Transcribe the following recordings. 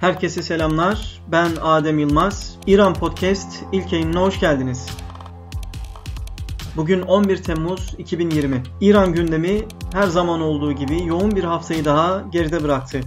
Herkese selamlar. Ben Adem Yılmaz. İran Podcast ilk yayınına hoş geldiniz. Bugün 11 Temmuz 2020. İran gündemi her zaman olduğu gibi yoğun bir haftayı daha geride bıraktı.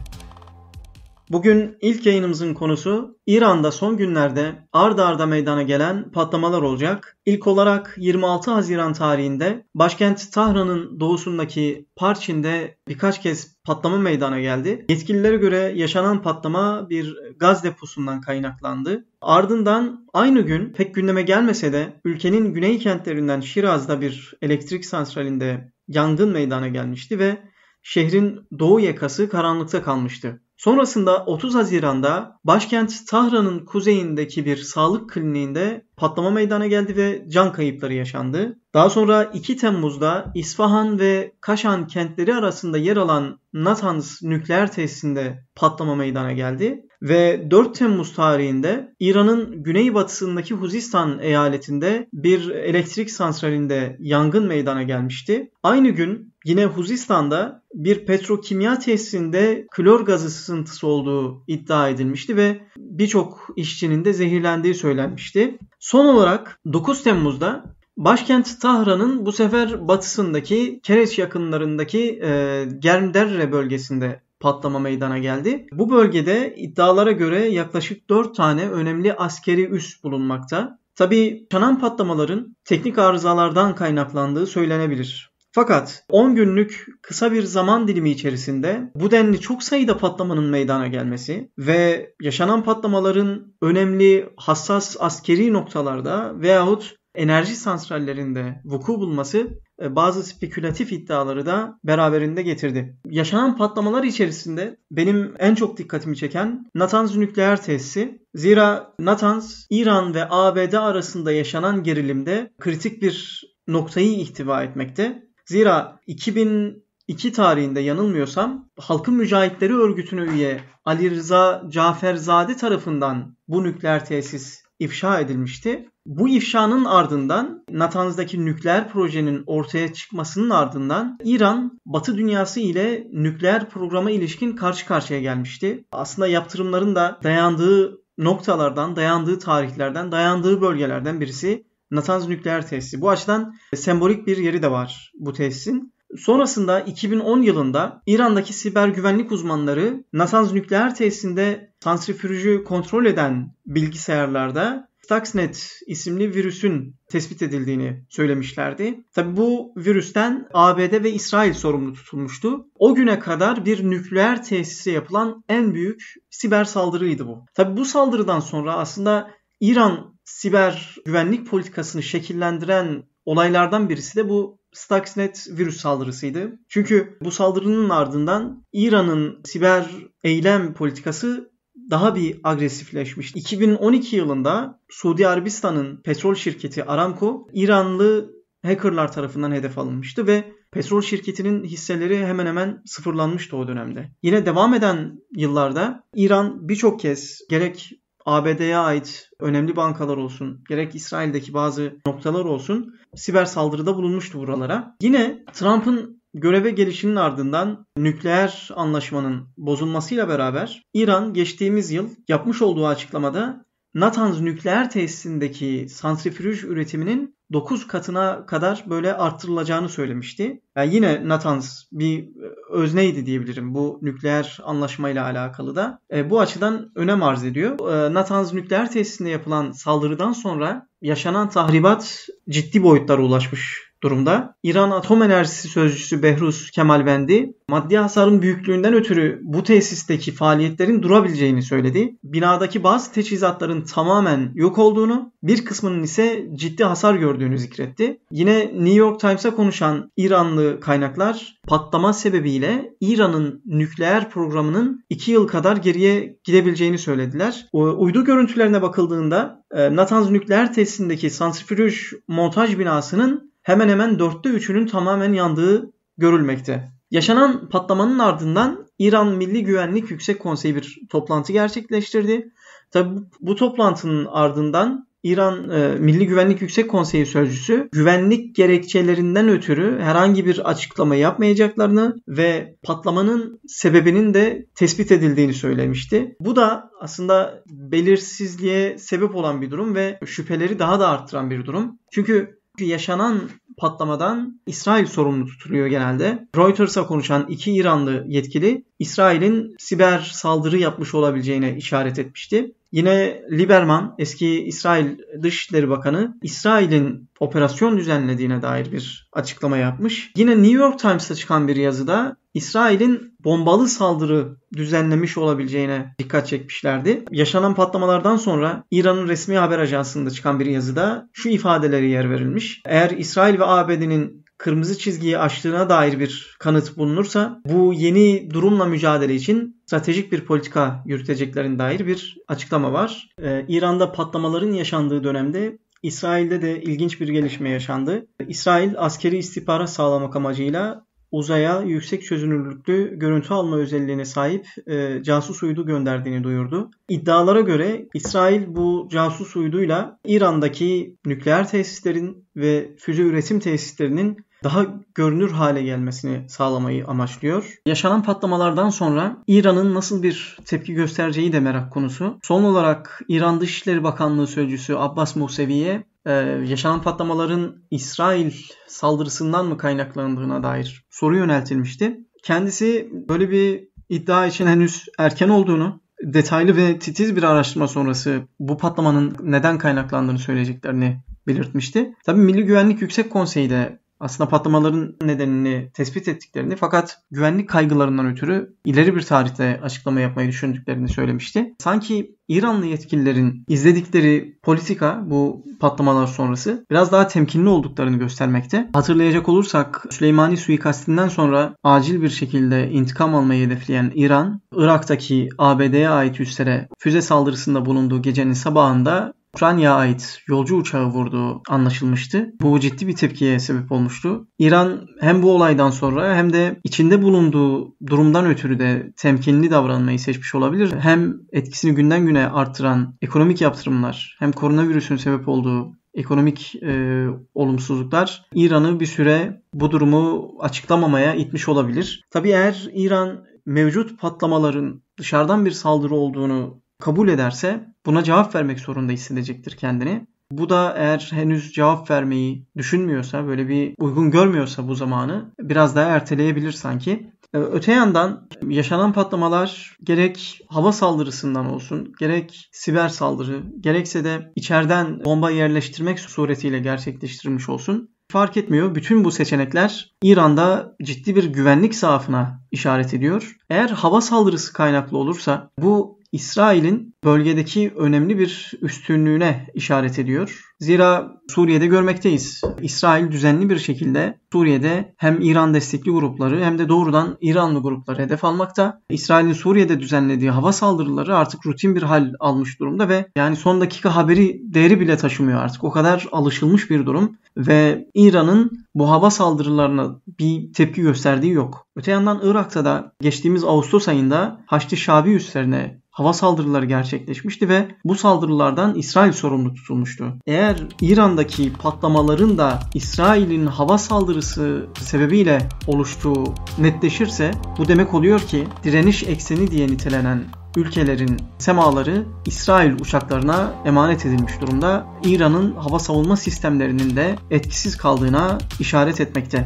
Bugün ilk yayınımızın konusu İran'da son günlerde ard arda meydana gelen patlamalar olacak. İlk olarak 26 Haziran tarihinde başkent Tahran'ın doğusundaki Parçin'de birkaç kez patlama meydana geldi. Yetkililere göre yaşanan patlama bir gaz deposundan kaynaklandı. Ardından aynı gün pek gündeme gelmese de ülkenin güney kentlerinden Şiraz'da bir elektrik santralinde yangın meydana gelmişti ve şehrin doğu yakası karanlıkta kalmıştı. Sonrasında 30 Haziran'da başkent Tahran'ın kuzeyindeki bir sağlık kliniğinde patlama meydana geldi ve can kayıpları yaşandı. Daha sonra 2 Temmuz'da İsfahan ve Kaşan kentleri arasında yer alan Natanz nükleer tesisinde patlama meydana geldi. Ve 4 Temmuz tarihinde İran'ın güneybatısındaki Huzistan eyaletinde bir elektrik santralinde yangın meydana gelmişti. Aynı gün yine Huzistan'da bir petrokimya tesisinde klor gazı sızıntısı olduğu iddia edilmişti ve birçok işçinin de zehirlendiği söylenmişti. Son olarak 9 Temmuz'da Başkent Tahran'ın bu sefer batısındaki Kereç yakınlarındaki e, Germderre bölgesinde patlama meydana geldi. Bu bölgede iddialara göre yaklaşık 4 tane önemli askeri üs bulunmakta. Tabi çanan patlamaların teknik arızalardan kaynaklandığı söylenebilir. Fakat 10 günlük kısa bir zaman dilimi içerisinde bu denli çok sayıda patlamanın meydana gelmesi ve yaşanan patlamaların önemli hassas askeri noktalarda veyahut enerji santrallerinde vuku bulması e, bazı spekülatif iddiaları da beraberinde getirdi. Yaşanan patlamalar içerisinde benim en çok dikkatimi çeken Natanz nükleer tesisi. Zira Natanz İran ve ABD arasında yaşanan gerilimde kritik bir noktayı ihtiva etmekte. Zira 2002 tarihinde yanılmıyorsam Halkın Mücahitleri Örgütü'ne üye Ali Rıza Caferzade tarafından bu nükleer tesis ifşa edilmişti. Bu ifşanın ardından Natanz'daki nükleer projenin ortaya çıkmasının ardından İran Batı dünyası ile nükleer programa ilişkin karşı karşıya gelmişti. Aslında yaptırımların da dayandığı noktalardan, dayandığı tarihlerden, dayandığı bölgelerden birisi Natanz nükleer tesisi. Bu açıdan sembolik bir yeri de var bu tesisin. Sonrasında 2010 yılında İran'daki siber güvenlik uzmanları Natanz nükleer tesisinde santrifüjü kontrol eden bilgisayarlarda Stuxnet isimli virüsün tespit edildiğini söylemişlerdi. Tabi bu virüsten ABD ve İsrail sorumlu tutulmuştu. O güne kadar bir nükleer tesise yapılan en büyük siber saldırıydı bu. Tabi bu saldırıdan sonra aslında İran siber güvenlik politikasını şekillendiren olaylardan birisi de bu Stuxnet virüs saldırısıydı. Çünkü bu saldırının ardından İran'ın siber eylem politikası daha bir agresifleşmiş. 2012 yılında Suudi Arabistan'ın petrol şirketi Aramco İranlı hackerlar tarafından hedef alınmıştı ve petrol şirketinin hisseleri hemen hemen sıfırlanmıştı o dönemde. Yine devam eden yıllarda İran birçok kez gerek ABD'ye ait önemli bankalar olsun, gerek İsrail'deki bazı noktalar olsun siber saldırıda bulunmuştu buralara. Yine Trump'ın göreve gelişinin ardından nükleer anlaşmanın bozulmasıyla beraber İran geçtiğimiz yıl yapmış olduğu açıklamada Natanz nükleer tesisindeki santrifüj üretiminin 9 katına kadar böyle arttırılacağını söylemişti. Yani yine Natanz bir e, özneydi diyebilirim bu nükleer anlaşmayla alakalı da. E, bu açıdan önem arz ediyor. E, Natanz nükleer tesisinde yapılan saldırıdan sonra yaşanan tahribat ciddi boyutlara ulaşmış durumda. İran Atom Enerjisi Sözcüsü Behruz Kemalbendi maddi hasarın büyüklüğünden ötürü bu tesisteki faaliyetlerin durabileceğini söyledi. Binadaki bazı teçhizatların tamamen yok olduğunu, bir kısmının ise ciddi hasar gördüğünü zikretti. Yine New York Times'a konuşan İranlı kaynaklar patlama sebebiyle İran'ın nükleer programının 2 yıl kadar geriye gidebileceğini söylediler. Uydu görüntülerine bakıldığında e, Natanz nükleer tesisindeki santrifüj montaj binasının hemen hemen dörtte üçünün tamamen yandığı görülmekte. Yaşanan patlamanın ardından İran Milli Güvenlik Yüksek Konseyi bir toplantı gerçekleştirdi. Tabi bu toplantının ardından İran e, Milli Güvenlik Yüksek Konseyi sözcüsü güvenlik gerekçelerinden ötürü herhangi bir açıklama yapmayacaklarını ve patlamanın sebebinin de tespit edildiğini söylemişti. Bu da aslında belirsizliğe sebep olan bir durum ve şüpheleri daha da arttıran bir durum. Çünkü yaşanan patlamadan İsrail sorumlu tutuluyor genelde. Reuters'a konuşan iki İranlı yetkili İsrail'in siber saldırı yapmış olabileceğine işaret etmişti. Yine Lieberman eski İsrail Dışişleri Bakanı İsrail'in operasyon düzenlediğine dair bir açıklama yapmış. Yine New York Times'ta çıkan bir yazıda İsrail'in bombalı saldırı düzenlemiş olabileceğine dikkat çekmişlerdi. Yaşanan patlamalardan sonra İran'ın resmi haber ajansında çıkan bir yazıda şu ifadeleri yer verilmiş. Eğer İsrail ve ABD'nin kırmızı çizgiyi aştığına dair bir kanıt bulunursa bu yeni durumla mücadele için stratejik bir politika yürüteceklerin dair bir açıklama var. Ee, İran'da patlamaların yaşandığı dönemde İsrail'de de ilginç bir gelişme yaşandı. İsrail askeri istihbarat sağlamak amacıyla uzaya yüksek çözünürlüklü görüntü alma özelliğine sahip e, casus uydu gönderdiğini duyurdu. İddialara göre İsrail bu casus uyduyla İran'daki nükleer tesislerin ve füze üretim tesislerinin daha görünür hale gelmesini sağlamayı amaçlıyor. Yaşanan patlamalardan sonra İran'ın nasıl bir tepki göstereceği de merak konusu. Son olarak İran Dışişleri Bakanlığı Sözcüsü Abbas Musevi'ye e, yaşanan patlamaların İsrail saldırısından mı kaynaklandığına dair soru yöneltilmişti. Kendisi böyle bir iddia için henüz erken olduğunu, detaylı ve titiz bir araştırma sonrası bu patlamanın neden kaynaklandığını söyleyeceklerini belirtmişti. Tabii Milli Güvenlik Yüksek Konseyi de aslında patlamaların nedenini tespit ettiklerini fakat güvenlik kaygılarından ötürü ileri bir tarihte açıklama yapmayı düşündüklerini söylemişti. Sanki İranlı yetkililerin izledikleri politika bu patlamalar sonrası biraz daha temkinli olduklarını göstermekte. Hatırlayacak olursak Süleymani suikastinden sonra acil bir şekilde intikam almayı hedefleyen İran, Irak'taki ABD'ye ait üslere füze saldırısında bulunduğu gecenin sabahında Ukrayna'ya ait yolcu uçağı vurduğu anlaşılmıştı. Bu ciddi bir tepkiye sebep olmuştu. İran hem bu olaydan sonra hem de içinde bulunduğu durumdan ötürü de temkinli davranmayı seçmiş olabilir. Hem etkisini günden güne arttıran ekonomik yaptırımlar hem koronavirüsün sebep olduğu ekonomik e, olumsuzluklar İran'ı bir süre bu durumu açıklamamaya itmiş olabilir. Tabi eğer İran mevcut patlamaların dışarıdan bir saldırı olduğunu kabul ederse buna cevap vermek zorunda hissedecektir kendini. Bu da eğer henüz cevap vermeyi düşünmüyorsa, böyle bir uygun görmüyorsa bu zamanı biraz daha erteleyebilir sanki. Ee, öte yandan yaşanan patlamalar gerek hava saldırısından olsun, gerek siber saldırı, gerekse de içeriden bomba yerleştirmek suretiyle gerçekleştirilmiş olsun fark etmiyor. Bütün bu seçenekler İran'da ciddi bir güvenlik zaafına işaret ediyor. Eğer hava saldırısı kaynaklı olursa bu İsrail'in bölgedeki önemli bir üstünlüğüne işaret ediyor. Zira Suriye'de görmekteyiz. İsrail düzenli bir şekilde Suriye'de hem İran destekli grupları hem de doğrudan İranlı grupları hedef almakta. İsrail'in Suriye'de düzenlediği hava saldırıları artık rutin bir hal almış durumda ve yani son dakika haberi değeri bile taşımıyor artık. O kadar alışılmış bir durum ve İran'ın bu hava saldırılarına bir tepki gösterdiği yok. Öte yandan Irak'ta da geçtiğimiz Ağustos ayında Haçlı Şabi üstlerine hava saldırıları gerçekleşmişti ve bu saldırılardan İsrail sorumlu tutulmuştu. Eğer İran'daki patlamaların da İsrail'in hava saldırısı sebebiyle oluştuğu netleşirse bu demek oluyor ki direniş ekseni diye nitelenen ülkelerin semaları İsrail uçaklarına emanet edilmiş durumda. İran'ın hava savunma sistemlerinin de etkisiz kaldığına işaret etmekte.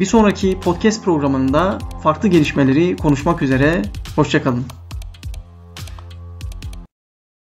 Bir sonraki podcast programında farklı gelişmeleri konuşmak üzere. Hoşçakalın.